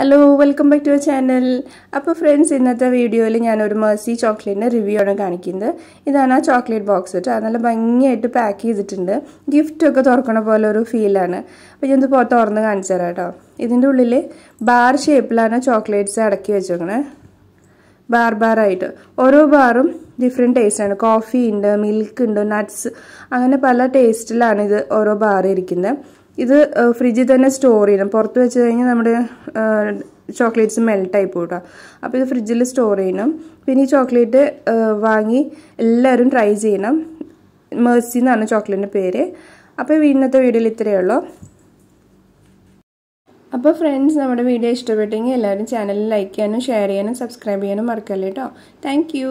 hello welcome back to channel അപ്പോൾ friends ഇന്നത്തെ വീഡിയോയിൽ ഞാനൊരു മേഴ്സി ചോക്ലേറ്റിൻ്റെ റിവ്യൂ ആണ് കാണിക്കുന്നത് ഇതാണ് ആ ചോക്ലേറ്റ് ബോക്സ് കേട്ടോ അത് നല്ല ഭംഗിയായിട്ട് പാക്ക് ചെയ്തിട്ടുണ്ട് ഗിഫ്റ്റൊക്കെ തുറക്കണ പോലെ ഒരു ഫീലാണ് അപ്പോൾ ഞാനിത് തുറന്ന് കാണിച്ചു തരാം കേട്ടോ ഇതിൻ്റെ ഉള്ളിൽ ബാർ ഷേപ്പിലാണ് ചോക്ലേറ്റ്സ് അടക്കി വെച്ചേക്കണേ ബാർ ബാറായിട്ട് ഓരോ ബാറും ഡിഫറെൻറ്റ് ടേസ്റ്റാണ് കോഫി ഉണ്ട് മിൽക്ക് ഉണ്ട് നട്ട്സ് അങ്ങനെ പല ടേസ്റ്റിലാണ് ഇത് ഓരോ ബാർ ഇരിക്കുന്നത് ഇത് ഫ്രിഡ്ജിൽ തന്നെ സ്റ്റോർ ചെയ്യണം പുറത്ത് വെച്ച് കഴിഞ്ഞാൽ നമ്മുടെ ചോക്ലേറ്റ്സ് മെൽട്ടായി പോട്ടോ അപ്പോൾ ഇത് ഫ്രിഡ്ജിൽ സ്റ്റോർ ചെയ്യണം പിന്നെ ഈ ചോക്ലേറ്റ് വാങ്ങി എല്ലാവരും ട്രൈ ചെയ്യണം മേഴ്സി എന്നാണ് ചോക്ലേറ്റിൻ്റെ പേര് അപ്പോൾ ഇന്നത്തെ വീഡിയോയിൽ ഇത്രയേ ഉള്ളൂ അപ്പോൾ ഫ്രണ്ട്സ് നമ്മുടെ വീഡിയോ ഇഷ്ടപ്പെട്ടെങ്കിൽ എല്ലാവരും ചാനൽ ലൈക്ക് ചെയ്യാനും ഷെയർ ചെയ്യാനും സബ്സ്ക്രൈബ് ചെയ്യാനും മറക്കല്ലേ കേട്ടോ താങ്ക്